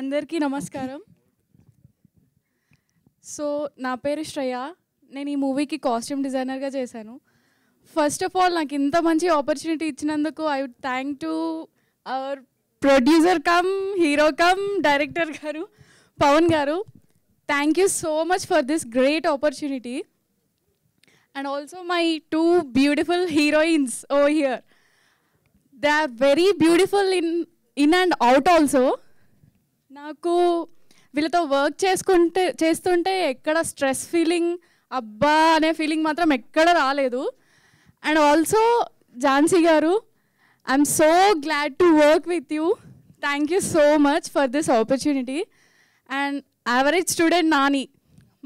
అందరికీ నమస్కారం సో నా పేరు శ్రేయ నేను ఈ మూవీకి కాస్ట్యూమ్ డిజైనర్గా చేశాను ఫస్ట్ ఆఫ్ ఆల్ నాకు ఇంత మంచి ఆపర్చునిటీ ఇచ్చినందుకు I would thank to our producer cum hero cum director గారు పవన్ గారు thank you so much for this great opportunity and also my two beautiful heroines oh here they are very beautiful in in and out also నాకు వీళ్ళతో work చేసుకుంటే చేస్తుంటే ఎక్కడ stress feeling అబ్బా అనే feeling మాత్రం ఎక్కడ రాలేదు అండ్ ఆల్సో ఝాన్సీ గారు I'm so glad to work with you thank you so much for this opportunity and average student Nani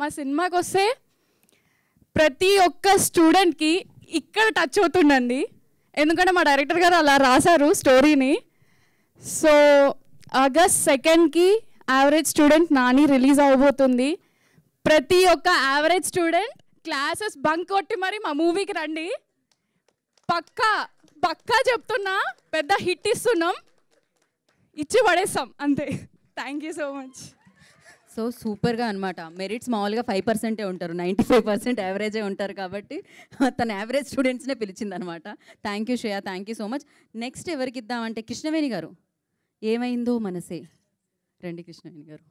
మా సినిమాకి వస్తే ప్రతి ఒక్క స్టూడెంట్కి ఇక్కడ టచ్ అవుతుండండి ఎందుకంటే మా డైరెక్టర్ గారు అలా రాశారు స్టోరీని సో ఆగస్ట్ సెకండ్కి యావరేజ్ స్టూడెంట్ నాని రిలీజ్ అవబోతుంది ప్రతి ఒక్క యావరేజ్ స్టూడెంట్ క్లాసెస్ బంక్ కొట్టి మరి మా మూవీకి రండి పక్కా పక్కా చెప్తున్నా పెద్ద హిట్ ఇస్తున్నాం ఇచ్చి పడేస్తాం అంతే thank you so much so సూపర్గా అనమాట మెరిట్స్ మామూలుగా ఫైవ్ పర్సెంటే ఉంటారు నైంటీ ఫైవ్ పర్సెంట్ యావరేజే ఉంటారు కాబట్టి తన యావరేజ్ స్టూడెంట్స్నే పిలిచిందనమాట thank you Shreya thank you so much next ఎవరికి ఇద్దామంటే కృష్ణవేణి గారు ఏమైందో మనసే రండి కృష్ణవేణి గారు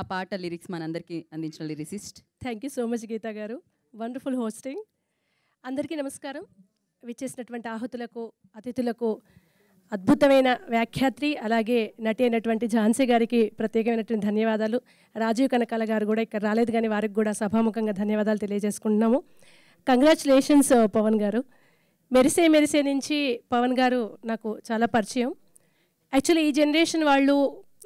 ఆ పాట లిరిక్స్ మనందరికీ అందించిన lyricist thank you so much Geetha గారు వండర్ఫుల్ హోస్టింగ్ అందరికీ నమస్కారం విచ్చేసినటువంటి ఆహుతులకు అతిథులకు అద్భుతమైన వ్యాఖ్యాత్రి అలాగే నటి అయినటువంటి ఝాన్సీ గారికి ప్రత్యేకమైనటువంటి ధన్యవాదాలు రాజీవ్ కనకాల గారు కూడా ఇక్కడ రాలేదు కానీ వారికి కూడా సభాముఖంగా ధన్యవాదాలు తెలియజేసుకుంటున్నాము కంగ్రాచులేషన్స్ పవన్ గారు మెరిసే మెరిసే నుంచి పవన్ గారు నాకు చాలా పరిచయం యాక్చువల్లీ ఈ జనరేషన్ వాళ్ళు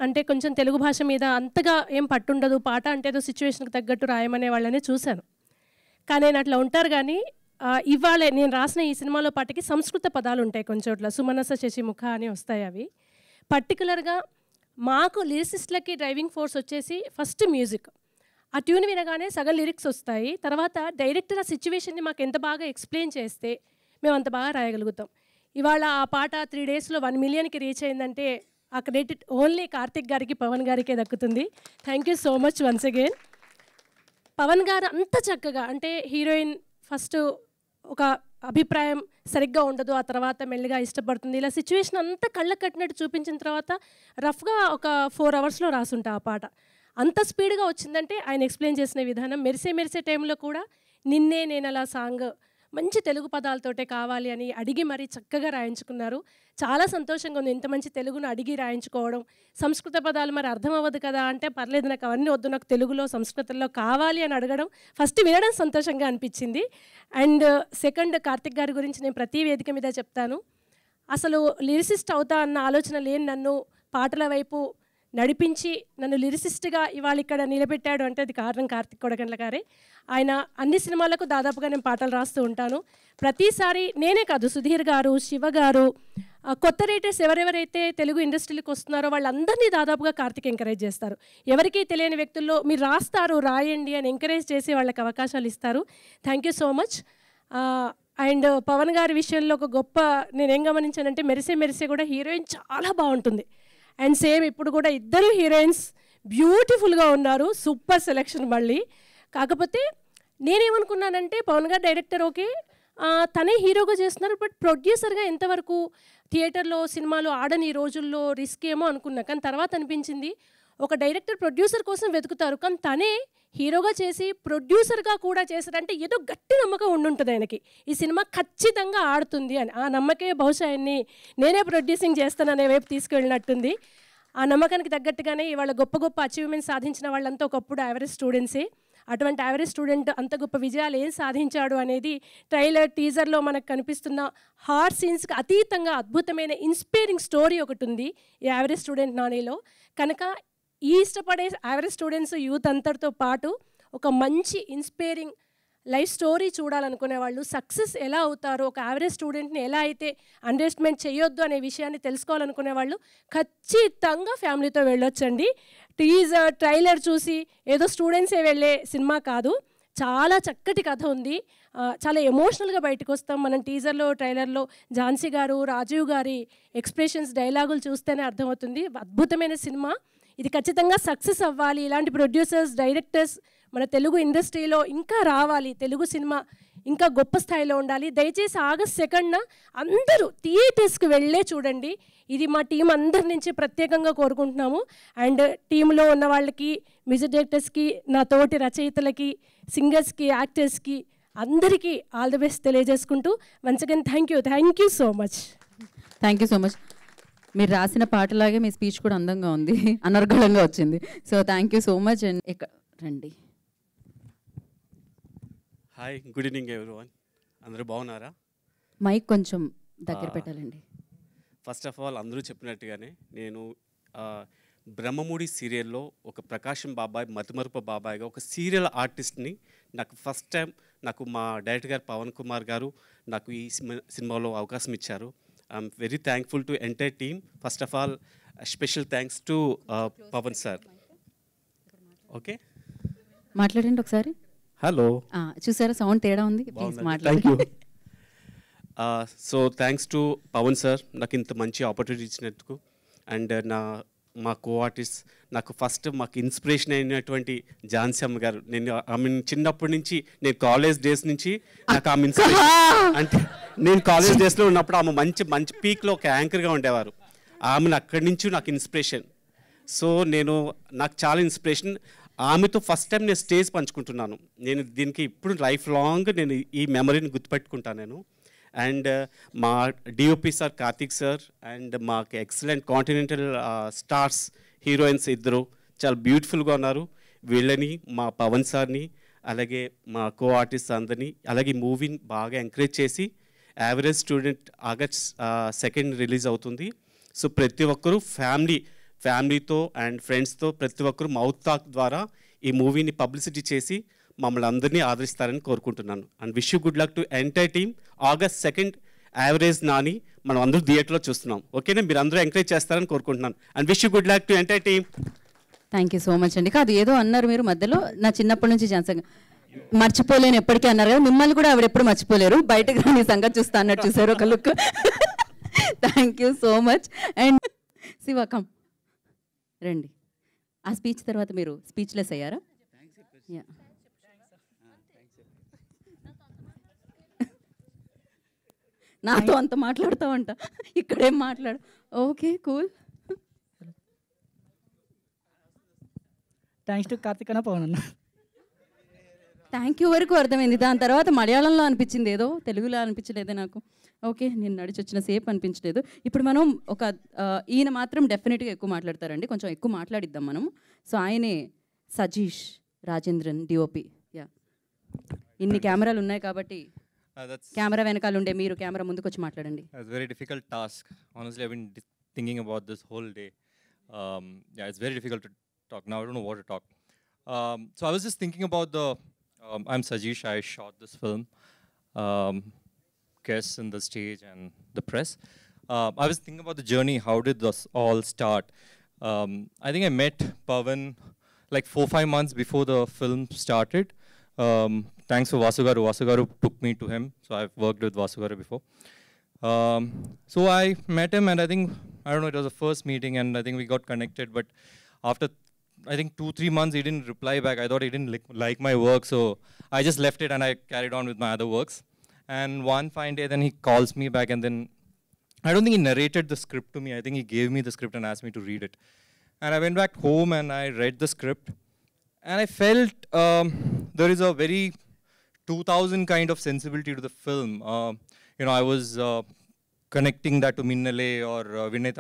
అంటే కొంచెం తెలుగు భాష మీద అంతగా ఏం పట్టుండదు పాట అంటే ఏదో సిచ్యువేషన్కి తగ్గట్టు రాయమనే వాళ్ళని చూశాను కానీ నేను అట్లా ఉంటారు కానీ ఇవాళ నేను రాసిన ఈ సినిమాలో పాటకి సంస్కృత పదాలు ఉంటాయి కొంచెం అట్లా సుమనస శశిముఖ అని వస్తాయి అవి పర్టికులర్గా మాకు లిరిసిస్ట్లకి డ్రైవింగ్ ఫోర్స్ వచ్చేసి ఫస్ట్ మ్యూజిక్ ఆ ట్యూన్ వినగానే సగం లిరిక్స్ వస్తాయి తర్వాత డైరెక్టర్ ఆ సిచ్యువేషన్ని మాకు ఎంత బాగా ఎక్స్ప్లెయిన్ చేస్తే మేము అంత బాగా రాయగలుగుతాం ఇవాళ ఆ పాట త్రీ డేస్లో వన్ మిలియన్కి రీచ్ అయిందంటే ఆ క్రెడిట్ ఓన్లీ కార్తిక్ గారికి పవన్ గారికే దక్కుతుంది thank you so much once again Pavan గారు అంత చక్కగా అంటే హీరోయిన్ ఫస్ట్ ఒక అభిప్రాయం సరిగ్గా ఉండదు ఆ తర్వాత మెల్లిగా ఇష్టపడుతుంది ఇలా సిచ్యువేషన్ అంతా కళ్ళకు కట్టినట్టు చూపించిన తర్వాత రఫ్గా ఒక ఫోర్ అవర్స్లో రాసుంటా ఆ పాట అంత స్పీడ్గా వచ్చిందంటే ఆయన ఎక్స్ప్లెయిన్ చేసిన విధానం మెరిసే మెరిసే టైంలో కూడా నిన్నే నేను అలా సాంగ్ మంచి తెలుగు పదాలతోటే కావాలి అని అడిగి మరీ చక్కగా రాయించుకున్నారు చాలా సంతోషంగా ఉంది ఇంత మంచి తెలుగును అడిగి రాయించుకోవడం సంస్కృత పదాలు మరి అర్థం అవ్వదు కదా అంటే పర్లేదు నాకు అవన్నీ వద్దు నాకు తెలుగులో సంస్కృతంలో కావాలి అని అడగడం ఫస్ట్ వినడం సంతోషంగా అనిపించింది అండ్ సెకండ్ కార్తిక్ గారి గురించి నేను ప్రతి వేదిక మీద చెప్తాను అసలు లిరిసిస్ట్ అవుతా అన్న ఆలోచన లేని నన్ను పాటల వైపు నడిపించి నన్ను లిరిసిస్ట్గా ఇవాళ ఇక్కడ నిలబెట్టాడు అంటే అది కారణం కార్తిక్ కొడగండ్ల గారే ఆయన అన్ని సినిమాలకు దాదాపుగా నేను పాటలు రాస్తూ ఉంటాను ప్రతిసారి నేనే కాదు సుధీర్ గారు శివ గారు కొత్త రైటర్స్ ఎవరెవరైతే తెలుగు ఇండస్ట్రీలకు వస్తున్నారో వాళ్ళందరినీ దాదాపుగా కార్తిక్ ఎంకరేజ్ చేస్తారు ఎవరికీ తెలియని వ్యక్తుల్లో మీరు రాస్తారు రాయండి అని ఎంకరేజ్ చేసి వాళ్ళకి అవకాశాలు ఇస్తారు thank you so much and Pavan గారి విషయంలో ఒక గొప్ప నేనేం గమనించానంటే మెరిసే మెరిసే కూడా హీరోయిన్ చాలా బాగుంటుంది అండ్ సేమ్ ఇప్పుడు కూడా ఇద్దరు హీరోయిన్స్ బ్యూటిఫుల్గా ఉన్నారు సూపర్ సెలెక్షన్ మళ్ళీ కాకపోతే నేనేమనుకున్నానంటే పవన్ గారు డైరెక్టర్ ఓకే తనే హీరోగా చేస్తున్నారు బట్ ప్రొడ్యూసర్గా ఎంతవరకు థియేటర్లో సినిమాలు ఆడని రోజుల్లో రిస్క్ ఏమో అనుకున్నా కానీ తర్వాత అనిపించింది ఒక డైరెక్టర్ ప్రొడ్యూసర్ కోసం వెతుకుతారు కానీ తనే హీరోగా చేసి ప్రొడ్యూసర్గా కూడా చేశారంటే ఏదో గట్టి నమ్మకం ఉండుంటుంది ఆయనకి ఈ సినిమా ఖచ్చితంగా ఆడుతుంది అని ఆ నమ్మకే బహుశా ఆయన్ని నేనే ప్రొడ్యూసింగ్ అనే వైపు తీసుకెళ్ళినట్టుంది ఆ నమ్మకానికి తగ్గట్టుగానే ఇవాళ గొప్ప గొప్ప అచీవ్మెంట్ సాధించిన వాళ్ళంతా ఒకప్పుడు యావరేజ్ స్టూడెంట్సే అటువంటి యావరేజ్ స్టూడెంట్ అంత గొప్ప విజయాలు ఏం సాధించాడు అనేది ట్రైలర్ టీజర్లో మనకు కనిపిస్తున్న హార్ సీన్స్కి అతీతంగా అద్భుతమైన ఇన్స్పైరింగ్ స్టోరీ ఒకటి ఉంది ఈ యావరేజ్ స్టూడెంట్ నానీలో కనుక ఈ ఇష్టపడే యావరేజ్ స్టూడెంట్స్ యూత్ అంతటితో పాటు ఒక మంచి ఇన్స్పైరింగ్ లైఫ్ స్టోరీ చూడాలనుకునే వాళ్ళు సక్సెస్ ఎలా అవుతారు ఒక యావరేజ్ స్టూడెంట్ని ఎలా అయితే అండర్స్టాండ్ చేయొద్దు అనే విషయాన్ని తెలుసుకోవాలనుకునే వాళ్ళు ఖచ్చితంగా ఫ్యామిలీతో వెళ్ళొచ్చండి టీజర్ ట్రైలర్ చూసి ఏదో స్టూడెంట్సే వెళ్ళే సినిమా కాదు చాలా చక్కటి కథ ఉంది చాలా ఎమోషనల్గా బయటకు వస్తాం మనం టీజర్లో ట్రైలర్లో ఝాన్సీ గారు రాజీవ్ గారి ఎక్స్ప్రెషన్స్ డైలాగులు చూస్తేనే అర్థమవుతుంది అద్భుతమైన సినిమా ఇది ఖచ్చితంగా సక్సెస్ అవ్వాలి ఇలాంటి ప్రొడ్యూసర్స్ డైరెక్టర్స్ మన తెలుగు ఇండస్ట్రీలో ఇంకా రావాలి తెలుగు సినిమా ఇంకా గొప్ప స్థాయిలో ఉండాలి దయచేసి ఆగస్ట్ సెకండ్న అందరూ థియేటర్స్కి వెళ్ళే చూడండి ఇది మా టీం అందరి నుంచి ప్రత్యేకంగా కోరుకుంటున్నాము అండ్ టీంలో ఉన్న వాళ్ళకి మ్యూజిక్ డైరెక్టర్స్కి నా తోటి రచయితలకి సింగర్స్కి యాక్టర్స్కి అందరికీ ఆల్ ది బెస్ట్ తెలియజేసుకుంటూ once again thank you thank you so much thank you so much మీరు రాసిన పాటలాగే మీ స్పీచ్ కూడా అందంగా ఉంది అనర్గళంగా వచ్చింది so thank you so much and ఇక్కడ రండి హాయ్ గుడ్ ఈవినింగ్ ఎవరీవన్ అందరూ బాగున్నారా మైక్ కొంచెం దగ్గర పెట్టాలండి ఫస్ట్ ఆఫ్ ఆల్ అందరూ చెప్పినట్టుగానే నేను బ్రహ్మముడి సీరియల్లో ఒక ప్రకాశం బాబాయ్ మతిమరుప బాబాయ్గా ఒక సీరియల్ ఆర్టిస్ట్ని నాకు ఫస్ట్ టైం నాకు మా డైరెక్టర్ గారు పవన్ కుమార్ గారు నాకు ఈ సినిమాలో అవకాశం ఇచ్చారు I'm very thankful to entire team. First of all, special thanks to uh, Pavan sir. Okay? మాట్లాడండి ఒకసారి హలో చూసారా సౌండ్ తేడా ఉంది ప్లీజ్ మాట్లాడండి so thanks to Pavan sir నాకు ఇంత మంచి ఆపర్చునిటీ ఇచ్చినందుకు అండ్ నా మా ఆర్టిస్ట్ నాకు ఫస్ట్ మాకు ఇన్స్పిరేషన్ అయినటువంటి ఝాన్సీ అమ్మ గారు నేను ఆమె చిన్నప్పటి నుంచి నేను కాలేజ్ డేస్ నుంచి నాకు ఆమె అంటే నేను కాలేజ్ డేస్లో ఉన్నప్పుడు ఆమె మంచి మంచి పీక్లో ఒక యాంకర్గా ఉండేవారు ఆమెను అక్కడి నుంచి నాకు ఇన్స్పిరేషన్ సో నేను నాకు చాలా ఇన్స్పిరేషన్ ఆమెతో ఫస్ట్ టైం నేను స్టేజ్ పంచుకుంటున్నాను నేను దీనికి ఇప్పుడు లైఫ్ లాంగ్ నేను ఈ మెమరీని గుర్తుపెట్టుకుంటాను నేను అండ్ uh, మా DOP sir Karthik sir and మాకు ఎక్సలెంట్ కాంటినెంటల్ స్టార్స్ హీరోయిన్స్ ఇద్దరు చాలా బ్యూటిఫుల్గా ఉన్నారు వీళ్ళని మా పవన్ సార్ని అలాగే మా కో ఆర్టిస్ట్ అందరినీ అలాగే మూవీని బాగా ఎంకరేజ్ చేసి average student August second uh, release అవుతుంది సో ప్రతి ఒక్కరూ ఫ్యామిలీ ఫ్యామిలీతో అండ్ ఫ్రెండ్స్తో ప్రతి ఒక్కరు మౌత్ తాక్ ద్వారా ఈ మూవీని పబ్లిసిటీ చేసి మమ్మల్ని అందరినీ ఆదరిస్తారని కోరుకుంటున్నాను and wish you good luck to entire team August second average Nani మనం అందరూ థియేటర్లో చూస్తున్నాం ఓకేనా మీరు అందరూ ఎంకరేజ్ చేస్తారని కోరుకుంటున్నాను and wish you good luck to entire team thank you so much అండి కాదు ఏదో అన్నారు మీరు మధ్యలో నా చిన్నప్పటి నుంచి జాన్సన్ మర్చిపోలేను ఎప్పటికీ అన్నారు కదా మిమ్మల్ని కూడా ఆవిడ ఎప్పుడు మర్చిపోలేరు బయటకు రాని సంగతి చూస్తా అన్నట్టు చూసారు ఒక look thank you so much and శివకం రండి ఆ స్పీచ్ తర్వాత మీరు స్పీచ్లెస్ అయ్యారా యా నాతో అంత అంట ఇక్కడేం మాట్లాడు okay cool thanks to Karthik అన్న పవన్ అన్న థ్యాంక్ యూ వరకు అర్థమైంది దాని తర్వాత మలయాళంలో అనిపించింది ఏదో తెలుగులో అనిపించలేదే నాకు ఓకే నేను నడిచి వచ్చిన సేపు అనిపించలేదు ఇప్పుడు మనం ఒక ఈయన మాత్రం డెఫినెట్గా ఎక్కువ మాట్లాడతారండి కొంచెం ఎక్కువ మాట్లాడిద్దాం మనం సో ఆయనే సజీష్ రాజేంద్రన్ డిఓపి యా ఇన్ని కెమెరాలు ఉన్నాయి కాబట్టి కెమెరా వెనకాల ఉండే మీరు కెమెరా ముందుకు వచ్చి మాట్లాడండి very difficult task honestly I been thinking about this whole day it's very difficult to talk now I don't know what to talk so I was just thinking about the I'm Sajeesh I shot this film guests in the stage and the press. Um, I was thinking about the journey. How did this all start? Um, I think I met Pavan like four, five months before the film started. Um, thanks to Vasugaru. Vasugaru took me to him, so I've worked with Vasugaru before. Um, so I met him, and I think, I don't know, it was the first meeting, and I think we got connected, but after, I think, two, three months, he didn't reply back. I thought he didn't li like my work, so I just left it, and I carried on with my other works. And one fine day, then he calls me back, and then I don't think he narrated the script to me. I think he gave me the script and asked me to read it. And I went back home, and I read the script, and I felt um, there is a very 2000 kind of sensibility to the film. Uh, you know, I was uh, connecting that to Minnale or uh, Vinay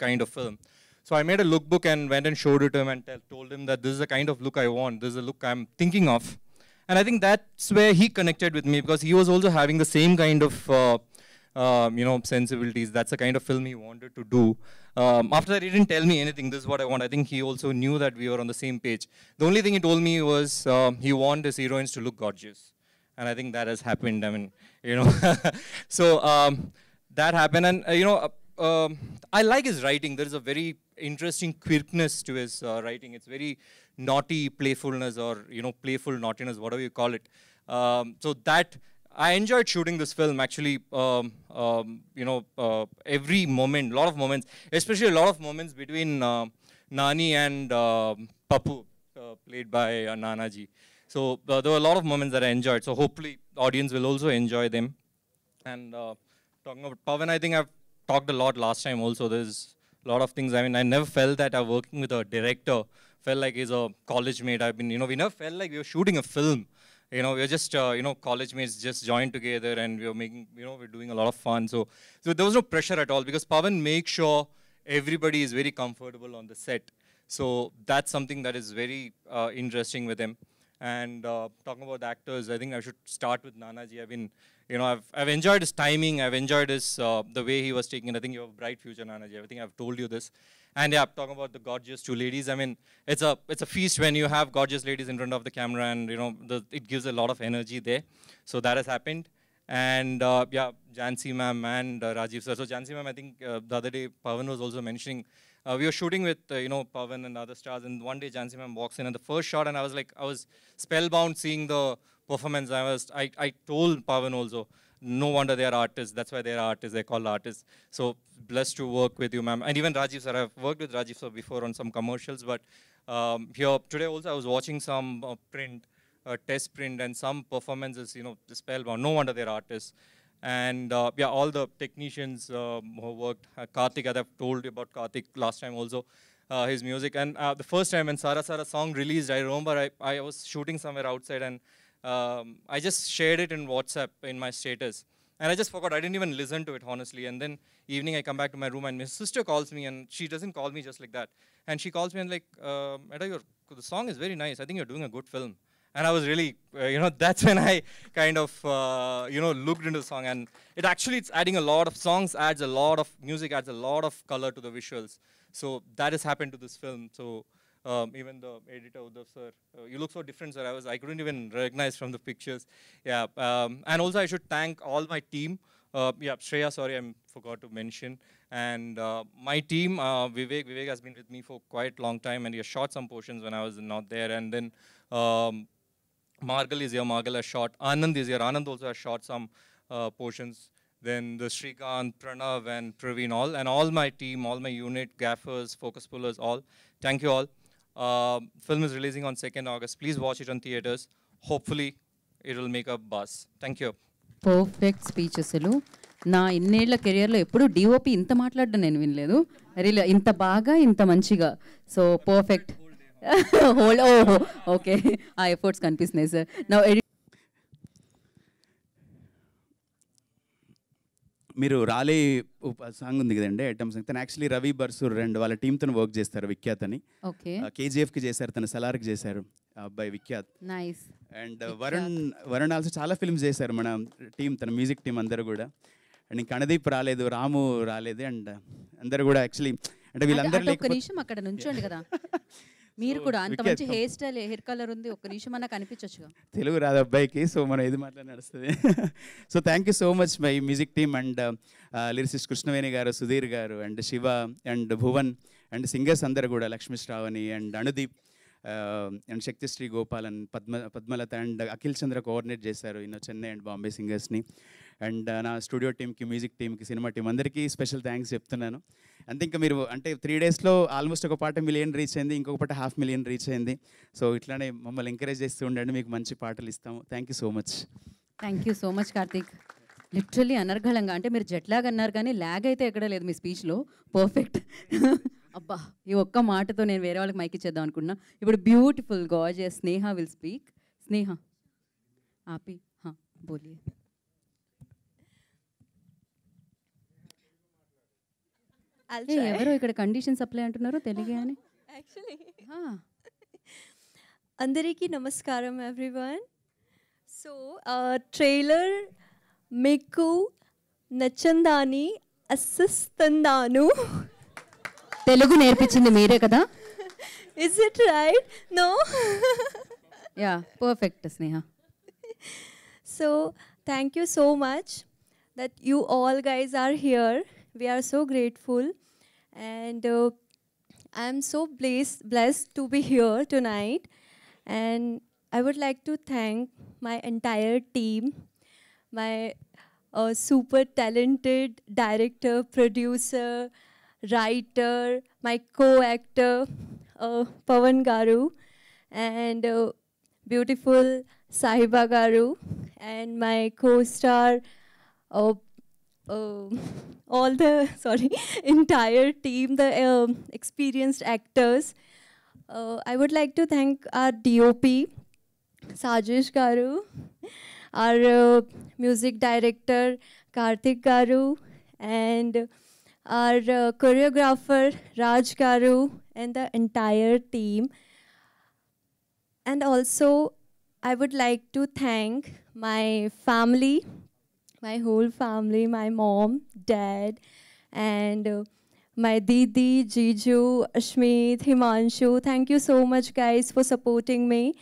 kind of film. So I made a lookbook and went and showed it to him and told him that this is the kind of look I want. This is the look I'm thinking of. And I think that's where he connected with me because he was also having the same kind of, uh, um, you know, sensibilities. That's the kind of film he wanted to do. Um, after that, he didn't tell me anything. This is what I want. I think he also knew that we were on the same page. The only thing he told me was um, he wanted his heroines to look gorgeous. And I think that has happened. I mean, you know. so um, that happened. And, uh, you know, uh, um, I like his writing. There is a very interesting quirkness to his uh, writing. It's very naughty playfulness or, you know, playful naughtiness, whatever you call it. Um, so that I enjoyed shooting this film actually. Um, um, you know, uh, every moment, a lot of moments, especially a lot of moments between uh, Nani and uh, Papu, uh, played by uh, Nanaji. So uh, there were a lot of moments that I enjoyed. So hopefully, audience will also enjoy them. And uh, talking about Pavan, I think I've talked a lot last time. Also, there's a lot of things. I mean, I never felt that I'm working with a director. Felt like he's a college mate. I've been, you know, we never felt like we were shooting a film you know, we are just, uh, you know, college mates just joined together and we are making, you know, we're doing a lot of fun. So, so there was no pressure at all because Pavan makes sure everybody is very comfortable on the set. So that's something that is very uh, interesting with him. And uh, talking about actors, I think I should start with Nanaji. I've been, you know, I've, I've enjoyed his timing. I've enjoyed his, uh, the way he was taking it. I think you have a bright future, Nanaji. I think I've told you this. And yeah, talking about the gorgeous two ladies, I mean, it's a it's a feast when you have gorgeous ladies in front of the camera, and you know, the, it gives a lot of energy there. So that has happened. And uh, yeah, Jansi ma'am and uh, Rajiv sir. So Jansi ma'am, I think uh, the other day Pavan was also mentioning, uh, we were shooting with, uh, you know, Pavan and other stars. And one day Jansi ma'am walks in and the first shot and I was like, I was spellbound seeing the performance. I was, I, I told Pavan also, no wonder they are artists. That's why they are artists. They're called artists. So blessed to work with you, ma'am. And even Rajiv sir, I've worked with Rajiv sir before on some commercials, but um, here today also I was watching some uh, print, uh, test print, and some performances. You know, spellbound. No wonder they're artists. And uh, yeah, all the technicians um, who worked. Uh, Karthik, I've told you about Karthik last time also. Uh, his music and uh, the first time when Sara Sara song released, I remember I, I was shooting somewhere outside and um, I just shared it in WhatsApp in my status. And I just forgot. I didn't even listen to it, honestly. And then evening, I come back to my room, and my sister calls me, and she doesn't call me just like that. And she calls me and like, uh, um, Eda, the song is very nice. I think you're doing a good film. And I was really, uh, you know, that's when I kind of, uh, you know, looked into the song. And it actually, it's adding a lot of songs, adds a lot of music, adds a lot of color to the visuals. So that has happened to this film. So um, even the editor Udav sir, uh, you look so different, sir. I was I couldn't even recognize from the pictures. Yeah, um, and also I should thank all my team. Uh, yeah, Shreya, sorry, I forgot to mention. And uh, my team, uh, Vivek, Vivek has been with me for quite a long time, and he has shot some portions when I was not there. And then um, Margal is here, Margal has shot. Anand is here, Anand also has shot some uh, portions then the Srikant, Pranav, and Praveen all, and all my team, all my unit, gaffers, focus pullers, all. Thank you all. Um, film is releasing on 2nd August. Please watch it on theaters. Hopefully, it will make a buzz. Thank you. Perfect speech అసలు నా ఇన్నేళ్ల కెరియర్లో ఎప్పుడు DOP ఇంత మాట్లాడడం నేను వినలేదు reel ఇంత బాగా ఇంత మంచిగా so perfect whole oh okay ఆ ఎఫర్ట్స్ కనిపిస్తున్నాయి సార్ నా మీరు రాలే సాంగ్ ఉంది కదండి ఐటమ్ సాంగ్ తను యాక్చువల్లీ రవి బర్సూర్ రెండు వాళ్ళ టీంతో వర్క్ చేస్తారు విఖ్యాత్ అని కేజీఎఫ్ కి చేశారు తన కి చేశారు అబ్బాయి విఖ్యాత్ అండ్ వరుణ్ వరుణ్ ఆల్సో చాలా ఫిల్మ్స్ చేశారు మన టీం తన మ్యూజిక్ టీం అందరు కూడా అండ్ ఇంకా కణదీప్ రాలేదు రాము రాలేదు అండ్ అందరు కూడా యాక్చువల్లీ అంటే వీళ్ళందరూ అక్కడ నుంచోండి కదా మీరు కూడా అంత మంచి హెయిర్ స్టైల్ హెయిర్ కలర్ ఉంది ఒక నిమిషం అన్న కనిపించవచ్చు తెలుగు రాదు అబ్బాయికి సో మనం ఏది మాట్లాడి నడుస్తుంది so thank you so much my music team and lyricist Krishnaveni గారు సుధీర్ గారు and Shiva and Bhuvan and singers అందరు కూడా Lakshmi Sravani and Anudeep and Shaktisree Gopalan Padma Padmalatha and Akhil Chandra coordinate చేశారు ఇన్నో చెన్నై అండ్ బాంబే సింగర్స్ని అండ్ నా స్టూడియో టీమ్కి మ్యూజిక్ టీమ్కి సినిమా టీం అందరికీ స్పెషల్ థ్యాంక్స్ చెప్తున్నాను అంతే ఇంకా మీరు అంటే త్రీ డేస్లో ఆల్మోస్ట్ ఒక పాట మిలియన్ రీచ్ అయింది ఇంకొక పాట హాఫ్ మిలియన్ రీచ్ అయింది సో ఇట్లానే మమ్మల్ని ఎంకరేజ్ చేస్తూ ఉండండి మీకు మంచి పాటలు ఇస్తాము thank you so much thank you so much Karthik literally అనర్ఘలంగా అంటే మీరు జట్లాగా అన్నారు కానీ ల్యాగ్ అయితే ఎక్కడ లేదు మీ స్పీచ్లో పర్ఫెక్ట్ అబ్బా ఈ ఒక్క మాటతో నేను వేరే వాళ్ళకి మైకి ఇచ్చేద్దాం అనుకున్నా ఇప్పుడు బ్యూటిఫుల్ గాజ్ స్నేహ విల్ స్పీక్ స్నేహ ఆపి బోలియే ఎవరు ఇక్కడ కండిషన్ సప్లై అంటున్నారు తెలియ అని యాక్చువల్లీ అందరికీ నమస్కారం ఎవ్రీవన్ సో ట్రైలర్ మీకు నచ్చందాని అస్సిస్తున్నాను తెలుగు నేర్పించింది మీరే కదా is it right no yeah perfect Sneha so thank you so much that you all guys are here We are so grateful. And uh, I'm so blessed, blessed to be here tonight. And I would like to thank my entire team, my uh, super talented director, producer, writer, my co-actor, uh, Pavan Garu, and uh, beautiful Sahiba Garu, and my co-star, uh, uh, all the sorry entire team, the um, experienced actors. Uh, I would like to thank our DOP, Sajesh Garu, our uh, music director, Karthik Garu, and our uh, choreographer, Raj Garu, and the entire team. And also, I would like to thank my family, my whole family, my mom, dad, and uh, my Didi, Jiju, Ashmeet, Himanshu. Thank you so much, guys, for supporting me.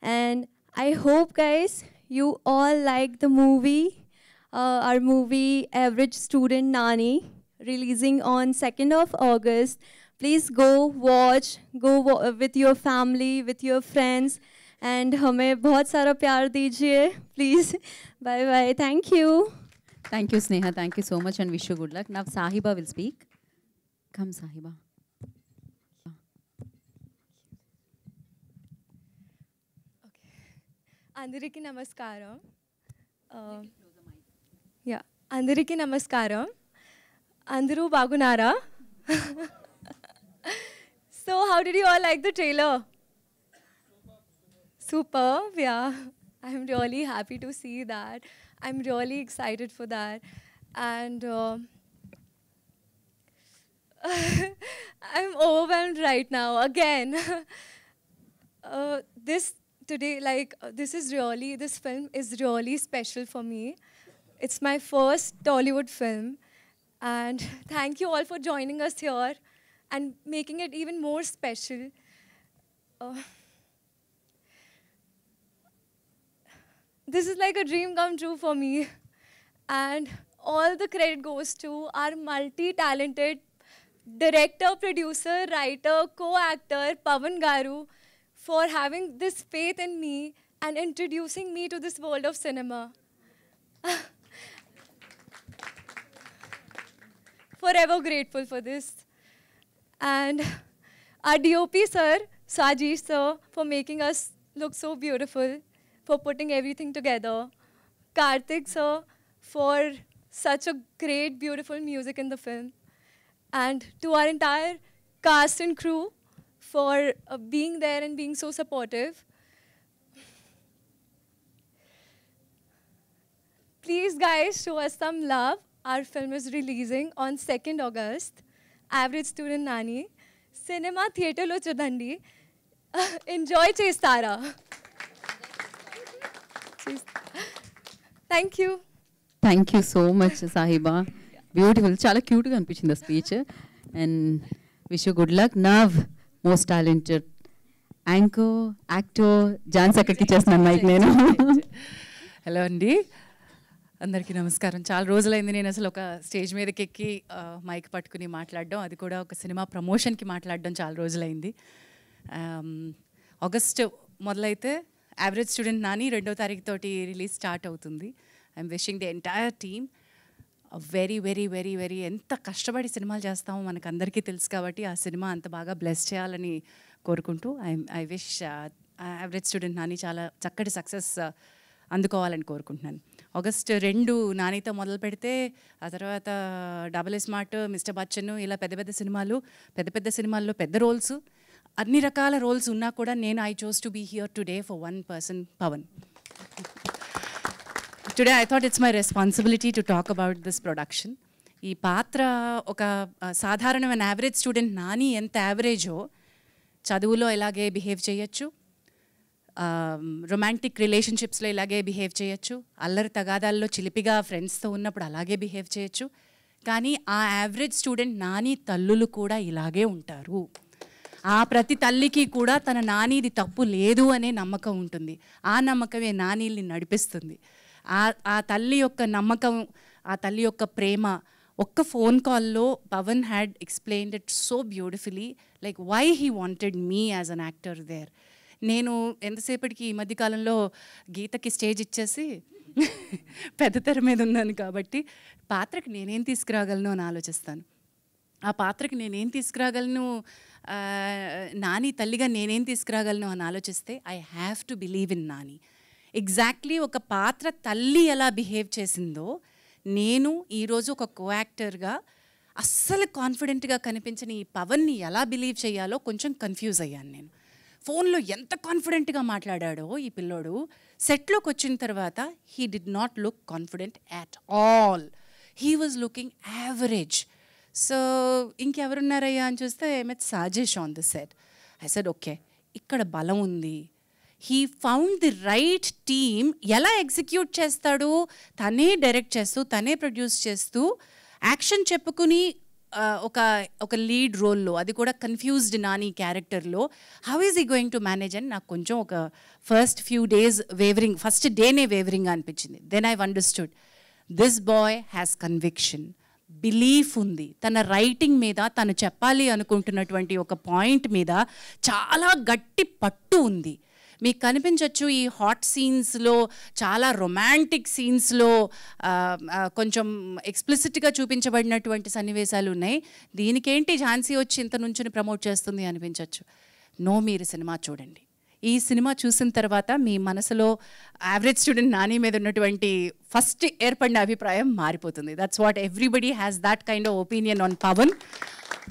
And I hope, guys, you all like the movie, uh, our movie, Average Student Nani, releasing on 2nd of August. Please go watch, go wa with your family, with your friends. And हमें बहुत सारा प्यार दीजिए please bye bye thank you thank you Sneha thank you so much and wish you good luck now Sahiba will speak come Sahiba नमस्कार या अंदर की नमस्कार अंदर बागुनारा so how did you all like the trailer superb. Yeah, I'm really happy to see that. I'm really excited for that, and. Uh, I'm overwhelmed right now again. uh, this today, like, uh, this is really, this film is really special for me. It's my first Tollywood film. And thank you all for joining us here and making it even more special. Uh, this is like a dream come true for me. And all the credit goes to our multi-talented director, producer, writer, co-actor Pavan Garu for having this faith in me and introducing me to this world of cinema. Forever grateful for this. And our DOP sir, Saji sir, for making us look so beautiful for putting everything together, Karthik sir for such a great, beautiful music in the film, and to our entire cast and crew for uh, being there and being so supportive. Please, guys, show us some love. Our film is releasing on 2nd August. Average Student Nani. Cinema Theatre Lo chudandi. Enjoy Chestara. Thank you thank you so much Sahiba beautiful చాలా క్యూట్గా అనిపించింది ఆ speech and wish you good luck now most talented యాంకో actor Jhansi అక్కడికి చేస్తున్నాను mic నేను hello అండి అందరికీ నమస్కారం చాలా రోజులైంది నేను అసలు ఒక స్టేజ్ మీదకి ఎక్కి మైక్ పట్టుకుని మాట్లాడడం అది కూడా ఒక సినిమా ప్రమోషన్కి మాట్లాడడం చాలా రోజులైంది ఆగస్టు మొదలైతే యావరేజ్ స్టూడెంట్ నాని రెండో తారీఖు తోటి రిలీజ్ స్టార్ట్ అవుతుంది I'm wishing the entire team very very very very ఎంత కష్టపడి సినిమాలు చేస్తామో మనకు అందరికీ తెలుసు కాబట్టి ఆ సినిమా అంత బాగా బ్లెస్ చేయాలని కోరుకుంటూ I I wish average student Nani చాలా చక్కటి సక్సెస్ uh, అందుకోవాలని కోరుకుంటున్నాను ఆగస్ట్ రెండు నానితో మొదలు పెడితే ఆ తర్వాత డబుల్ స్మార్ట్ మిస్టర్ బచ్చన్ ఇలా పెద్ద పెద్ద సినిమాలు పెద్ద పెద్ద సినిమాల్లో పెద్ద రోల్స్ అన్ని రకాల రోల్స్ ఉన్నా కూడా నేను I chose to be here today for one person Pavan today I thought it's my responsibility to talk about this production ఈ పాత్ర ఒక సాధారణమైన యావరేజ్ స్టూడెంట్ నాని ఎంత యావరేజో చదువులో ఇలాగే బిహేవ్ చేయొచ్చు రొమాంటిక్ రిలేషన్షిప్స్లో ఇలాగే బిహేవ్ చేయొచ్చు అల్లరి తగాదాల్లో చిలిపిగా ఫ్రెండ్స్తో ఉన్నప్పుడు అలాగే బిహేవ్ చేయొచ్చు కానీ ఆ యావరేజ్ స్టూడెంట్ నాని తల్లులు కూడా ఇలాగే ఉంటారు ఆ ప్రతి తల్లికి కూడా తన నానిది తప్పు లేదు అనే నమ్మకం ఉంటుంది ఆ నమ్మకమే నానీల్ని నడిపిస్తుంది ఆ ఆ తల్లి యొక్క నమ్మకం ఆ తల్లి యొక్క ప్రేమ ఒక్క ఫోన్ కాల్లో Pavan had explained it so beautifully like why he wanted me as an actor there నేను ఎంతసేపటికి ఈ మధ్యకాలంలో గీతకి స్టేజ్ ఇచ్చేసి పెద్ద తెర మీద ఉన్నాను కాబట్టి పాత్రకి నేనేం తీసుకురాగలను అని ఆలోచిస్తాను ఆ పాత్రకి నేనేం తీసుకురాగలను నాని తల్లిగా నేనేం తీసుకురాగలను అని ఆలోచిస్తే I have to believe in Nani exactly ఒక పాత్ర తల్లి ఎలా బిహేవ్ చేసిందో నేను ఈరోజు ఒక కోయాక్టర్గా అస్సలు కాన్ఫిడెంట్గా కనిపించిన ఈ పవన్ని ఎలా బిలీవ్ చేయాలో కొంచెం కన్ఫ్యూజ్ అయ్యాను నేను ఫోన్లో ఎంత కాన్ఫిడెంట్గా మాట్లాడాడో ఈ పిల్లోడు సెట్లోకి వచ్చిన తర్వాత he did not look confident at all he was looking average so ఇంకెవరున్నారయ్యా అని చూస్తే మెత్ Sajeesh on the set I said okay ఇక్కడ బలం ఉంది he found the right team ఎలా ఎగ్జిక్యూట్ చేస్తాడు తనే డైరెక్ట్ చేస్తూ తనే ప్రొడ్యూస్ చేస్తూ యాక్షన్ చెప్పుకుని ఒక ఒక లీడ్ రోల్లో అది కూడా కన్ఫ్యూజ్డ్ నాని క్యారెక్టర్లో how is he going to manage అని నాకు కొంచెం ఒక first few days wavering first డేనే వేవరింగ్ అనిపించింది then I understood this boy has conviction belief ఉంది తన రైటింగ్ మీద తను చెప్పాలి అనుకుంటున్నటువంటి ఒక పాయింట్ మీద చాలా గట్టి పట్టు ఉంది మీకు కనిపించవచ్చు ఈ హాట్ సీన్స్లో చాలా రొమాంటిక్ సీన్స్లో కొంచెం ఎక్స్ప్లిసిట్గా చూపించబడినటువంటి సన్నివేశాలు ఉన్నాయి దీనికేంటి ఝాన్సీ వచ్చి ఇంత నుంచి ప్రమోట్ చేస్తుంది అనిపించవచ్చు నో మీరు సినిమా చూడండి ఈ సినిమా చూసిన తర్వాత మీ మనసులో యావరేజ్ స్టూడెంట్ నాని మీద ఉన్నటువంటి ఫస్ట్ ఏర్పడిన అభిప్రాయం మారిపోతుంది that's what everybody has that kind of opinion on Pawan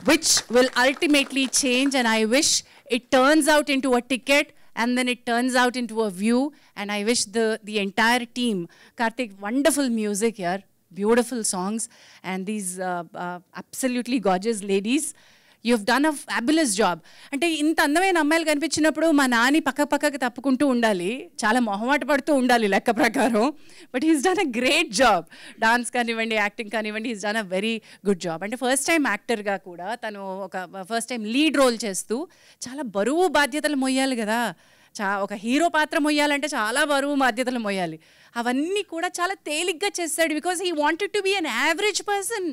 which will ultimately change and I wish it turns out in to a ticket and then it turns out into a view and i wish the the entire team karthik wonderful music here beautiful songs and these uh, uh, absolutely gorgeous ladies you have done a fabulous job అంటే ఇంత అందమైన అమ్మాయిలు కనిపించినప్పుడు మా నాని పక్క పక్కకి తప్పుకుంటూ ఉండాలి చాలా మొహమాట పడుతూ ఉండాలి లెక్క ప్రకారం but he's done a great job dance కానివ్వండి యాక్టింగ్ కానివ్వండి he's done a very good job అంటే ఫస్ట్ టైం యాక్టర్గా కూడా తను ఒక ఫస్ట్ టైం లీడ్ రోల్ చేస్తూ చాలా బరువు బాధ్యతలు మొయ్యాలి కదా చా ఒక హీరో పాత్ర మొయ్యాలంటే చాలా బరువు బాధ్యతలు మొయ్యాలి అవన్నీ కూడా చాలా తేలిగ్గా చేస్తాడు because he wanted to be an average person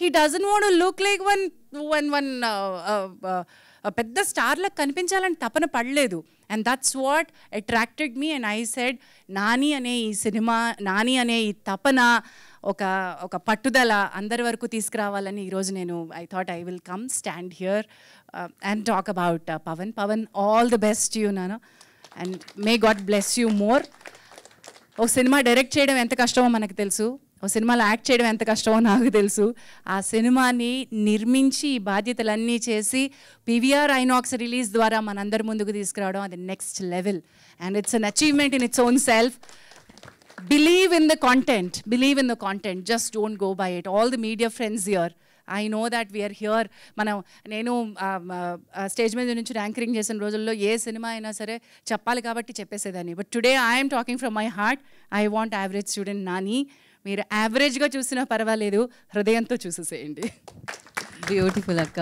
he doesn't వాడు look like one one one పెద్ద స్టార్లకు కనిపించాలని తపన పడలేదు and that's what attracted me and I said Nani అనే ఈ సినిమా నాని అనే ఈ తపన ఒక ఒక పట్టుదల అందరి వరకు తీసుకురావాలని ఈరోజు నేను I thought I will come stand here and talk about Pawan Pawan all the best you నాను and may God bless you more ఒక సినిమా డైరెక్ట్ చేయడం ఎంత కష్టమో మనకు తెలుసు ఓ సినిమాలో యాక్ట్ చేయడం ఎంత కష్టమో నాకు తెలుసు ఆ సినిమాని నిర్మించి బాధ్యతలన్నీ చేసి పీవీఆర్ ఐనాక్స్ రిలీజ్ ద్వారా మనందరి ముందుకు తీసుకురావడం అది next level and it's an achievement in its own self believe in the content believe in the content just don't go by it all the media friends your I know that we are here మనం నేను stage మీద నుంచి ర్యాంకరింగ్ చేసిన రోజుల్లో ఏ cinema అయినా సరే చెప్పాలి కాబట్టి చెప్పేసేదాన్ని but today I'm talking from my heart I want average student Nani మీరు యావరేజ్గా చూసినా పర్వాలేదు హృదయంతో చూసేసేయండి బ్యూటిఫుల్ అక్క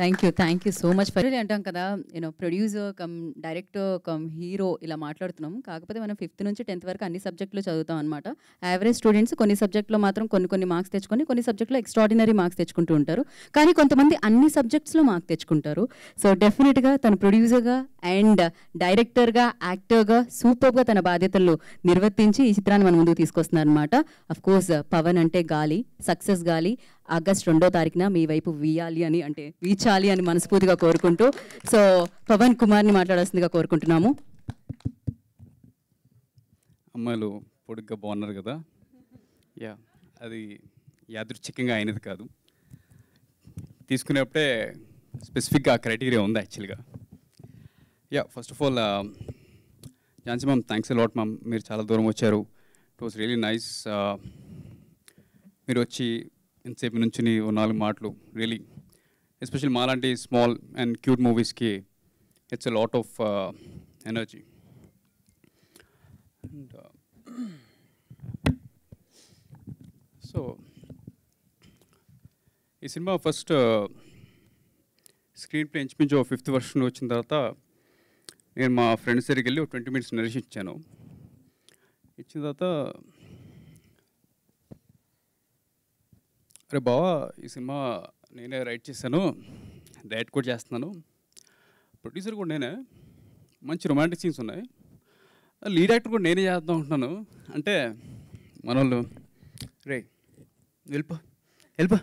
thank you thank you so much for అంటాం కదా you know producer cum director cum hero ఇలా మాట్లాడుతున్నాం కాకపోతే మనం ఫిఫ్త్ నుంచి టెన్త్ వరకు అన్ని సబ్జెక్టులు చదువుతాం అనమాట యావరేజ్ స్టూడెంట్స్ కొన్ని సబ్జెక్టులో మాత్రం కొన్ని కొన్ని మార్క్స్ తెచ్చుకొని కొన్ని సబ్జెక్టులో ఎక్స్ట్రాడినరీ మార్క్స్ తెచ్చుకుంటూ ఉంటారు కానీ కొంతమంది అన్ని సబ్జెక్ట్స్లో మార్క్ తెచ్చుకుంటారు సో డెఫినెట్గా తన ప్రొడ్యూసర్గా అండ్ డైరెక్టర్గా యాక్టర్గా సూపర్గా తన బాధ్యతలు నిర్వర్తించి ఈ చిత్రాన్ని మన ముందుకు తీసుకొస్తున్నారు అనమాట కోర్స్ పవన్ అంటే గాలి సక్సెస్ గాలి ఆగస్ట్ రెండో తారీఖున మీ వైపు వీయాలి అని అంటే వీచాలి అని మనస్ఫూర్తిగా కోరుకుంటూ సో పవన్ కుమార్ని మాట్లాడాల్సిందిగా కోరుకుంటున్నాము అమ్మాయిలు పొడుగ్గా బాగున్నారు కదా యా అది యాదృచ్ఛికంగా అయినది కాదు తీసుకునేప్పుడే స్పెసిఫిక్గా క్రైటీరియా ఉంది యాక్చువల్గా yeah first of all uh, Jhansi ma'am thanks a lot ma'am మీరు చాలా దూరం వచ్చారు it was really nice uh, మీరు వచ్చి ఇంతసేపు నుంచి నాలుగు మాటలు రియలీ ఎస్పెషల్లీ మాలాంటి స్మాల్ అండ్ క్యూట్ మూవీస్కి it's a lot of energy and so ఈ సినిమా ఫస్ట్ స్క్రీన్ ప్లే ఇంచుమించు ఫిఫ్త్ వర్షన్ వచ్చిన తర్వాత నేను మా ఫ్రెండ్స్ దగ్గరికి వెళ్ళి ఒక ట్వంటీ మినిట్స్ నిరసించాను ఇచ్చిన తర్వాత అరే బావా ఈ సినిమా నేనే రైట్ చేశాను డైరెక్ట్ కూడా చేస్తున్నాను ప్రొడ్యూసర్ కూడా నేనే మంచి రొమాంటిక్ సీన్స్ ఉన్నాయి లీడ్ యాక్టర్ కూడా నేనే చేద్దాం అనుకుంటున్నాను అంటే మన వాళ్ళు రే వెళ్ళిపో వెళ్ళిపో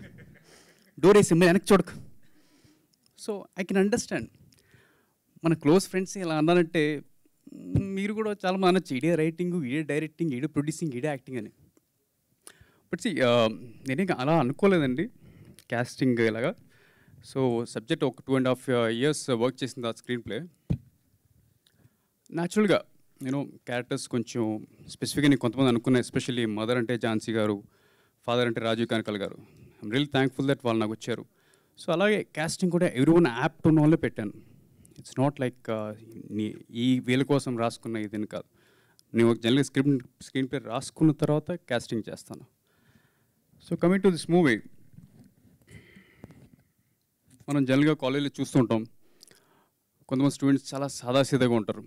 డోర్ ఏ సినిమా వెనక్కి చూడకు సో ఐ కెన్ అండర్స్టాండ్ మన క్లోజ్ ఫ్రెండ్స్ ఇలా అన్నారంటే మీరు కూడా చాలా మన ఇడే రైటింగ్ ఇడే డైరెక్టింగ్ ఇడే ప్రొడ్యూసింగ్ ఇడే యాక్టింగ్ అని బట్ సి uh, అలా అనుకోలేదండి క్యాస్టింగ్ ఇలాగా సో సబ్జెక్ట్ ఒక two and half years work చేసింది ఆ స్క్రీన్ ప్లే న్యాచురల్గా నేను క్యారెక్టర్స్ కొంచెం స్పెసిఫిక్గా నేను కొంతమంది అనుకున్నాను ఎస్పెషల్లీ మదర్ అంటే ఝాన్సీ గారు ఫాదర్ అంటే రాజీవ్ కానికల్ గారు ఐమ్ రియల్ థ్యాంక్ఫుల్ దట్ వాళ్ళు నాకు వచ్చారు సో అలాగే క్యాస్టింగ్ కూడా ఎవరి వన్ యాప్ ఉన్న వాళ్ళే పెట్టాను ఇట్స్ నాట్ లైక్ ఈ వీళ్ళ కోసం రాసుకున్న ఇదని కాదు నేను ఒక జనరల్ స్క్రిప్ట్ స్క్రీన్ ప్లే రాసుకున్న తర్వాత క్యాస్టింగ్ చేస్తాను so coming to this movie మనం జనరల్గా కాలేజీలో చూస్తుంటాం కొంతమంది స్టూడెంట్స్ చాలా సాదాసీదగా ఉంటారు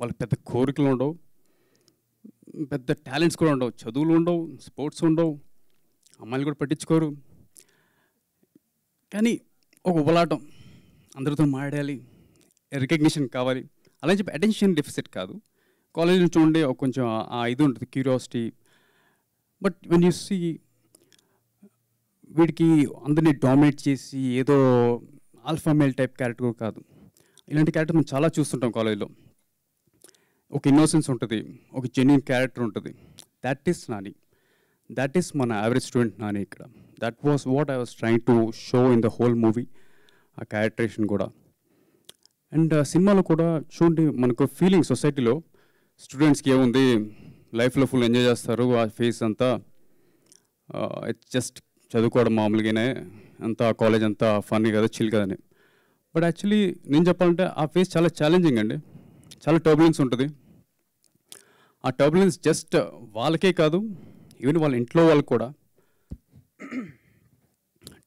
వాళ్ళకి పెద్ద కోరికలు ఉండవు పెద్ద టాలెంట్స్ కూడా ఉండవు చదువులు ఉండవు స్పోర్ట్స్ ఉండవు అమ్మాయిలు కూడా పట్టించుకోరు కానీ ఒక ఉబలాటం అందరితో మాట్లాడాలి రికగ్నిషన్ కావాలి అలా చెప్పి అటెన్షన్ డెఫిసిట్ కాదు కాలేజ్ నుంచి ఉండే కొంచెం ఆ ఇది ఉంటుంది curiosity but when you see వీడికి అందరినీ డామినేట్ చేసి ఏదో ఆల్ఫా మేల్ టైప్ క్యారెక్టర్ కాదు ఇలాంటి క్యారెక్టర్ మనం చాలా చూస్తుంటాం కాలేజీలో ఒక ఇన్నోసెన్స్ ఉంటుంది ఒక జెన్యున్ క్యారెక్టర్ ఉంటుంది that is Nani that is మన యావరేజ్ స్టూడెంట్ నాని ఇక్కడ that was what I was trying to show in the whole movie ఆ క్యారెక్టరేషన్ కూడా అండ్ సినిమాలో uh, కూడా చూడండి మనకు ఫీలింగ్ సొసైటీలో స్టూడెంట్స్కి ఏముంది లైఫ్లో ఫుల్ ఎంజాయ్ చేస్తారు ఆ ఫేస్ అంతా ఇట్స్ uh, జస్ట్ చదువుకోవడం మామూలుగానే అంతా కాలేజ్ అంతా ఫన్నీ కదా చిల్ కదని బట్ యాక్చువల్లీ నేను చెప్పాలంటే ఆ ఫేస్ చాలా ఛాలెంజింగ్ అండి చాలా టర్బులెన్స్ ఉంటుంది ఆ టర్బులెన్స్ జస్ట్ వాళ్ళకే కాదు ఈవెన్ వాళ్ళ ఇంట్లో వాళ్ళకి కూడా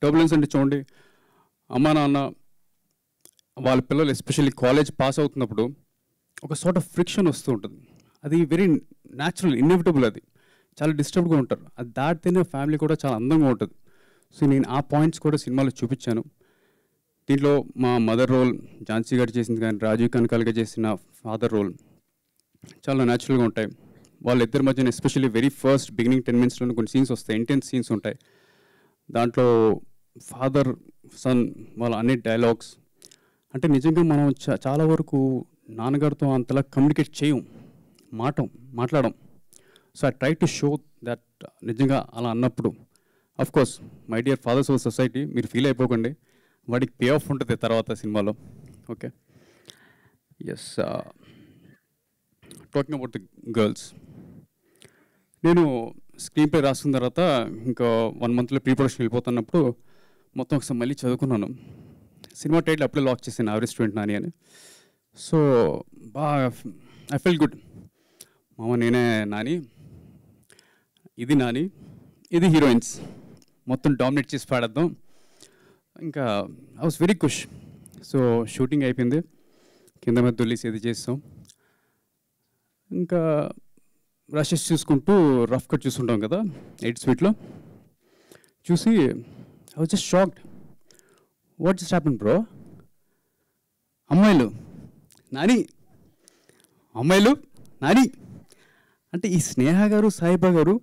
టర్బులెన్స్ అంటే చూడండి అమ్మా నాన్న వాళ్ళ పిల్లలు ఎస్పెషల్లీ కాలేజ్ పాస్ అవుతున్నప్పుడు ఒక సార్ట్ ఆఫ్ ఫ్రిక్షన్ వస్తూ ఉంటుంది అది వెరీ న్యాచురల్ ఇన్ఎవిటబుల్ అది చాలా డిస్టర్బ్డ్గా ఉంటారు అది దాటితేనే ఫ్యామిలీ కూడా చాలా అందంగా ఉంటుంది సో నేను ఆ పాయింట్స్ కూడా సినిమాలో చూపించాను దీంట్లో మా మదర్ రోల్ ఝాన్సీ గారు చేసింది కానీ రాజీవ్ కనకాల్ గారు చేసిన ఫాదర్ రోల్ చాలా న్యాచురల్గా ఉంటాయి వాళ్ళిద్దరి మధ్యన especially very first beginning ten మినిట్స్లో కొన్ని సీన్స్ వస్తాయి ఇంటెన్స్ సీన్స్ ఉంటాయి దాంట్లో ఫాదర్ సన్ వాళ్ళ అన్ని డైలాగ్స్ అంటే నిజంగా మనం చాలా వరకు నాన్నగారితో అంతలా కమ్యూనికేట్ చేయం మాట మాట్లాడడం so I try to show that నిజంగా అలా అన్నప్పుడు of course my dear fathers of society మీరు ఫీల్ అయిపోకండి వాడికి పే ఆఫ్ ఉంటుంది తర్వాత సినిమాలో okay yes talking about the girls నేను స్క్రీన్ ప్లే రాసిన తర్వాత ఇంకా వన్ మంత్లో ప్రీ ప్రొడక్షన్ వెళ్ళిపోతున్నప్పుడు మొత్తం ఒకసారి మళ్ళీ చదువుకున్నాను సినిమా టైటిల్ అప్పుడే లాక్ చేసాను ఆవరేజ్ స్టూడెంట్ నాని అని సో బాగా ఐ ఫీల్ గుడ్ మామ నేనే నాని ఇది నాని ఇది హీరోయిన్స్ మొత్తం డామినేట్ చేసి పాడద్దాం ఇంకా ఐ వాస్ వెరీ కుష్ సో షూటింగ్ అయిపోయింది కింద మీద దొల్లిసి ఇది చేస్తాం ఇంకా రషెస్ చూసుకుంటూ రఫ్ కట్ చూసుకుంటాం కదా ఎయిట్ స్వీట్లో చూసి I was just shocked what just happen bro అమ్మాయిలు నాని అమ్మాయిలు నాని అంటే ఈ స్నేహ గారు సాయిబా గారు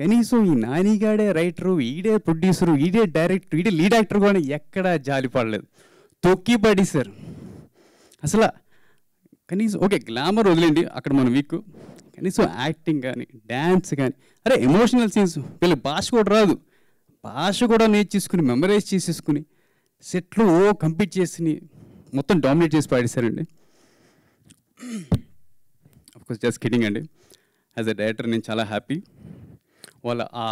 కనీసం ఈ నానిగాడే రైటరు ఈడే ప్రొడ్యూసరు ఈడే డైరెక్టర్ ఈడే లీడ్ యాక్టర్ కానీ ఎక్కడా జాలి పడలేదు తొక్కి పడేశారు అసలు కనీసం ఓకే గ్లామర్ వదిలేండి అక్కడ మన వీక్ కనీసం యాక్టింగ్ కానీ డ్యాన్స్ కానీ అరే ఎమోషనల్ సీన్స్ వీళ్ళ భాష కూడా రాదు భాష కూడా నేర్చేసుకుని మెమరైజ్ చేసేసుకుని సెట్లు ఓ కంప్లీట్ చేసి మొత్తం డామినేట్ చేసి పాడేశారండి అఫ్కోర్స్ జస్ట్ కిడింగ్ అండి యాజ్ అ డైరెక్టర్ నేను చాలా హ్యాపీ వాళ్ళ ఆ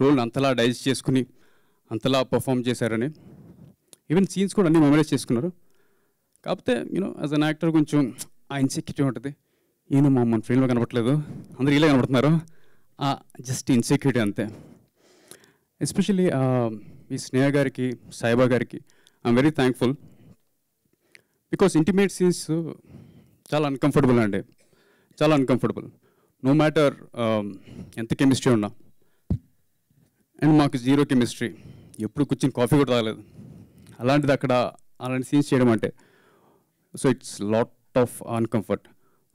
రోల్ని అంతలా డైజెస్ట్ చేసుకుని అంతలా పర్ఫామ్ చేశారని ఈవెన్ సీన్స్ కూడా అన్ని మెమరైజ్ చేసుకున్నారు కాకపోతే యూనో యాజ్ అన్ యాక్టర్ కొంచెం ఆ ఇన్సెక్యూరిటీ ఉంటుంది ఈయన మా మన ఫ్రెండ్లో కనపడలేదు అందరూ ఇలా కనబడుతున్నారు ఆ జస్ట్ ఇన్సెక్యూరిటీ అంతే ఎస్పెషల్లీ మీ స్నేహ గారికి సాయిబా గారికి I'm very thankful because intimate scenes చాలా అన్కంఫర్టబుల్ అండి చాలా అన్కంఫర్టబుల్ నో మ్యాటర్ ఎంత కెమిస్ట్రీ ఉన్నా అండ్ మాకు జీరో కెమిస్ట్రీ ఎప్పుడు కూర్చొని కాఫీ కూడా తాగలేదు అలాంటిది అక్కడ అలాంటి సీన్స్ చేయడం అంటే so it's lot of uncomfort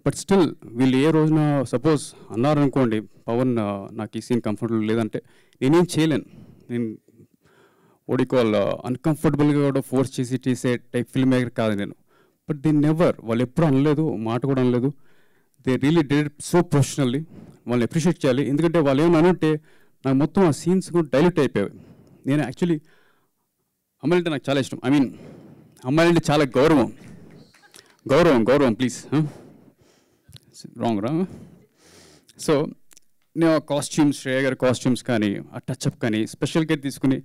but still వీళ్ళు ఏ రోజున సపోజ్ అన్నారనుకోండి పవన్ నాకు ఈ సీన్ కంఫర్టబుల్ లేదంటే నేనేం చేయలేను నేను ఓడికోల్ అన్కంఫర్టబుల్గా కూడా ఫోర్స్ చేసి తీసే టైప్ ఫిల్మ్ మేకర్ కాదు నేను బట్ దీన్ని నెవర్ వాళ్ళు ఎప్పుడు అనలేదు మాట కూడా అనలేదు they really did so professionally వాళ్ళని అప్రిషియేట్ చేయాలి ఎందుకంటే వాళ్ళు ఏమన్నా అనంటే నాకు మొత్తం ఆ సీన్స్ కూడా డైల్యూట్ అయిపోయాయి నేను యాక్చువల్లీ అమ్మాయి అంటే నాకు చాలా ఇష్టం ఐ మీన్ అమ్మాయిలంటే అంటే చాలా గౌరవం గౌరవం గౌరవం ప్లీజ్ రాంగ్ రా సో నేను ఆ కాస్ట్యూమ్స్ శ్రేయ గారి కాస్ట్యూమ్స్ కానీ ఆ టచ్అప్ కానీ స్పెషల్ కేర్ తీసుకుని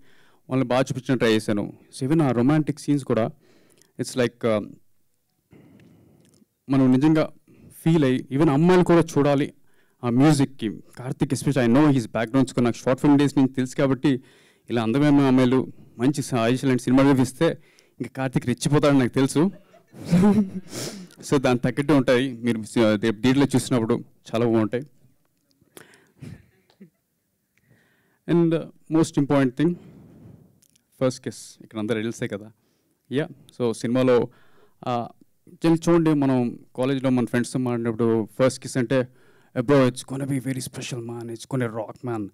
వాళ్ళని బాగా చూపించడం ట్రై చేశాను సో ఈవెన్ ఆ రొమాంటిక్ సీన్స్ కూడా ఇట్స్ లైక్ uh, మనం నిజంగా ఫీల్ అయ్యి ఈవెన్ అమ్మాయిలు కూడా చూడాలి ఆ మ్యూజిక్కి Karthik special I know his బ్యాక్గ్రౌండ్స్కి నాకు షార్ట్ ఫిల్మ్ డేస్ నుంచి తెలుసు కాబట్టి ఇలా అందమైన అమ్మాయిలు మంచి ఆయుష్ లాంటి సినిమాలు చూపిస్తే ఇంకా కార్తిక్ రెచ్చిపోతాడని నాకు తెలుసు సో దాని తగ్గట్టు ఉంటాయి మీరు డీట్లో చూసినప్పుడు చాలా బాగుంటాయి and most important thing first kiss ఇక్కడ అందరూ తెలిసే కదా యా సో సినిమాలో చూడండి మనం కాలేజ్లో మన ఫ్రెండ్స్తో మాట్లాడినప్పుడు ఫస్ట్ కిస్ అంటే bro, it's going to be very special, man. It's going rock, man.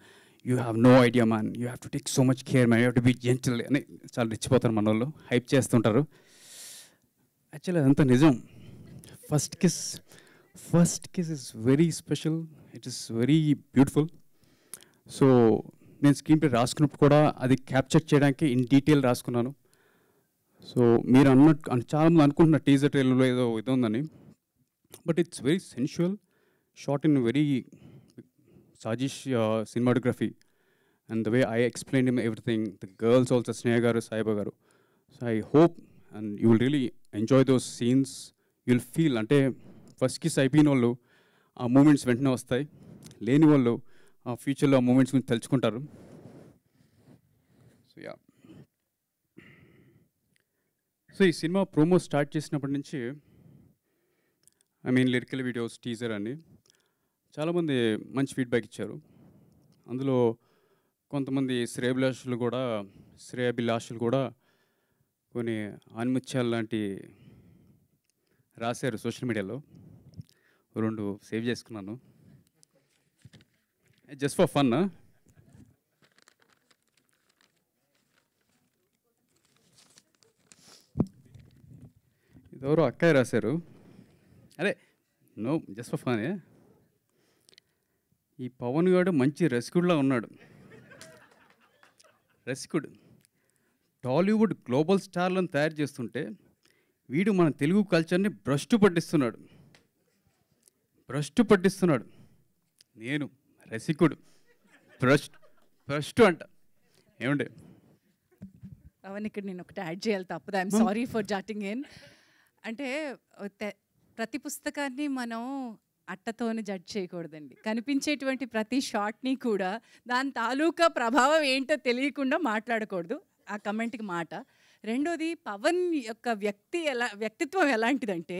You have no idea man you have to take so much care man you have to be gentle అని చాలా రెచ్చిపోతారు మన వాళ్ళు hype చేస్తుంటారు actually అదంతా నిజం first kiss first kiss is very special it is very beautiful so నేను screenplay రాసుకున్నప్పుడు కూడా అది క్యాప్చర్ చేయడానికి ఇన్ డీటెయిల్ రాసుకున్నాను సో మీరు అన్నట్టు చాలామంది అనుకుంటున్న టీజర్ ట్రైలర్లో ఏదో ఇది ఉందని but it's very sensual shot in very Sajish uh, cinematography and the way I explained him everything, the girls also, Sneha garu, Saiba garu. So I hope and you will really enjoy those scenes. You'll feel అంటే first kiss అయిపోయిన వాళ్ళు ఆ moments వెంటనే వస్తాయి లేని వాళ్ళు ఆ ఫ్యూచర్లో ఆ మూమెంట్స్ గురించి తెలుసుకుంటారు సో యా సో ఈ సినిమా ప్రోమో స్టార్ట్ చేసినప్పటి నుంచి I mean lyrical videos teaser అని చాలామంది మంచి ఫీడ్బ్యాక్ ఇచ్చారు అందులో కొంతమంది శ్రేయభిలాషులు కూడా శ్రేయభిలాషులు కూడా కొన్ని ఆన్ముత్యాలు లాంటి రాశారు సోషల్ మీడియాలో రెండు సేవ్ చేసుకున్నాను జస్ట్ ఫర్ ఫన్ ఇదెవరో అక్కయ్య రాశారు అరే నో జస్ట్ ఫర్ ఫన్ ఈ పవన్ గారు మంచి రసికుడులా ఉన్నాడు రసికుడు టాలీవుడ్ గ్లోబల్ స్టార్లను తయారు చేస్తుంటే వీడు మన తెలుగు కల్చర్ని భ్రష్టు పట్టిస్తున్నాడు భ్రష్టు పట్టిస్తున్నాడు నేను రసికుడు భ్రష్ భ్రష్టు అంట ఏమండి అవన్నీ ఇక్కడ నేను ఒకటి యాడ్ చేయాలి తప్పదు I'm sorry for jotting in అంటే ప్రతి పుస్తకాన్ని మనం అట్టతోని జడ్జ్ చేయకూడదండి కనిపించేటువంటి ప్రతి షాట్ని కూడా దాని తాలూకా ప్రభావం ఏంటో తెలియకుండా మాట్లాడకూడదు ఆ కమెంట్కి మాట రెండోది పవన్ యొక్క వ్యక్తి ఎలా వ్యక్తిత్వం ఎలాంటిదంటే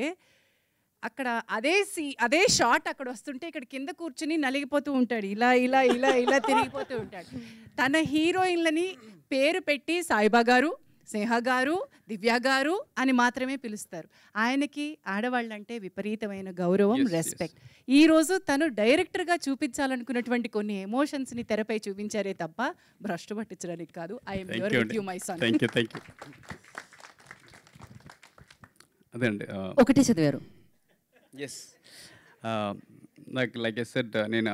అక్కడ అదే సీ అదే షాట్ అక్కడ వస్తుంటే ఇక్కడ కింద కూర్చుని నలిగిపోతూ ఉంటాడు ఇలా ఇలా ఇలా ఇలా తిరిగిపోతూ ఉంటాడు తన హీరోయిన్లని పేరు పెట్టి సాయిబా గారు స్నేహ గారు దివ్య గారు అని మాత్రమే పిలుస్తారు ఆయనకి ఆడవాళ్ళంటే విపరీతమైన గౌరవం రెస్పెక్ట్ ఈరోజు తను డైరెక్టర్గా చూపించాలనుకున్నటువంటి కొన్ని ఎమోషన్స్ని తెరపై చూపించారే తప్ప భ్రష్టు పట్టించడానికి కాదు I'm your you my son అదే అండి ఒకటి చదివారు as like like as said నేను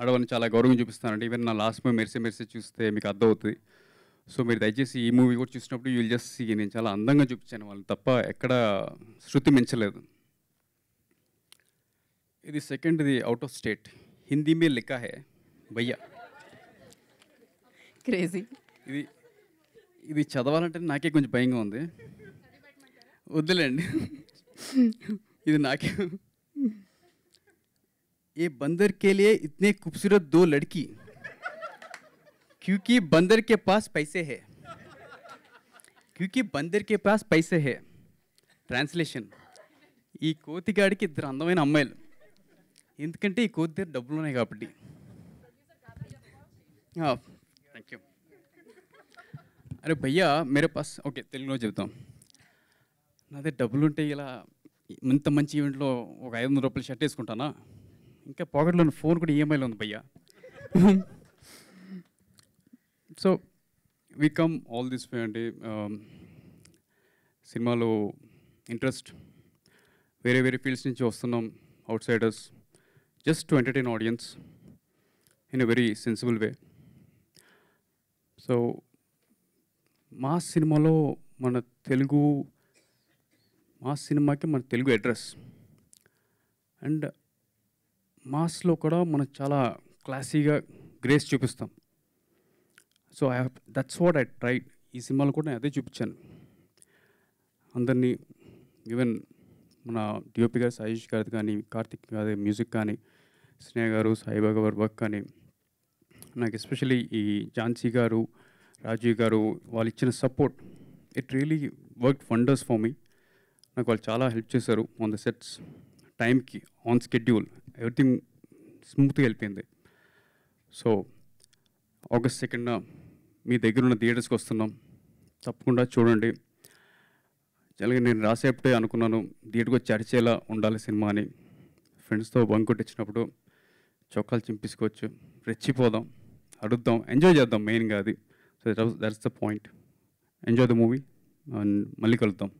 ఆడవాళ్ళని చాలా గౌరవం చూపిస్తానండి ఈవెన్ నా లాస్ట్ మూవీ మెరిసి మెరిసి చూస్తే మీకు అర్థమవుతుంది సో మీరు దయచేసి ఈ movie watched up to you will just see నించాల అందంగా చూపించేన వాళ్ళు తప్ప ఎక్కడ శృతి మించలేదు ఇది second the out of state Hindi మే లిఖహే భయ్యా క్రేజీ ఇది ఇది చదవాలంటే నాకే కొంచెం భయంగా ఉంది ఉద్దలేండి ఇది నాకే ఏ బందర్ కే liye ఇట్నే కుబసురత్ దో లడ్కి क्योंकि बंदर के पास पैसे है बंदर के పాస్ పైసే है ట్రాన్స్లేషన్ ఈ కోతిగాడికి ఇద్దరు అందమైన అమ్మాయిలు ఎందుకంటే ఈ కోతి దగ్గర డబ్బులు ఉన్నాయి కాబట్టి థ్యాంక్ యూ అరే భయ్యా మీరే పాస్ ఓకే తెలుగులో చెబుతాం నా దగ్గర డబ్బులు ఉంటే ఇలా ఇంత మంచి ఈవెంట్లో ఒక ఐదు వందల రూపాయలు షర్ట్ వేసుకుంటానా ఇంకా పాకెట్లో ఫోన్ కూడా ఈఎంఐలో ఉంది భయ్యా so we come all this way అంటే సినిమాలో ఇంట్రెస్ట్ వేరే వేరే ఫీల్డ్స్ నుంచి వస్తున్నాం outsiders just to entertain audience in a very sensible way so మా సినిమాలో మన తెలుగు మా సినిమాకి మన తెలుగు అడ్రస్ అండ్ మాస్లో కూడా మనం చాలా క్లాసీగా గ్రేస్ చూపిస్తాం so I that's what I tried ఈ సినిమాలో కూడా నేను అదే చూపించాను అందరినీ ఈవెన్ మన డిఓపి గారు సాయిష్ గారి కానీ కార్తిక్ గారి మ్యూజిక్ కానీ స్నేహ గారు సాయిబాబా గారి వర్క్ కానీ నాకు ఎస్పెషలీ ఈ ఝాన్సీ గారు రాజీవ్ గారు వాళ్ళు ఇచ్చిన support it really work wonders for me నాకు వాళ్ళు చాలా హెల్ప్ చేశారు ఆన్ ద సెట్స్ టైంకి ఆన్ స్కెడ్యూల్ ఎవ్రీథింగ్ స్మూత్గా వెళ్ళిపోయింది సో ఆగస్ట్ సెకండ్న మీ దగ్గర ఉన్న థియేటర్స్కి వస్తున్నాం తప్పకుండా చూడండి అలాగే నేను రాసేపటే అనుకున్నాను థియేటర్కి వచ్చి అరిచేలా ఉండాలి సినిమా అని ఫ్రెండ్స్తో బంకొట్టించినప్పుడు చొక్కాలు చింపించుకోవచ్చు రెచ్చిపోదాం అడుగుదాం ఎంజాయ్ చేద్దాం మెయిన్గా అది so that's the point enjoy the movie and మళ్ళీ కలుద్దాం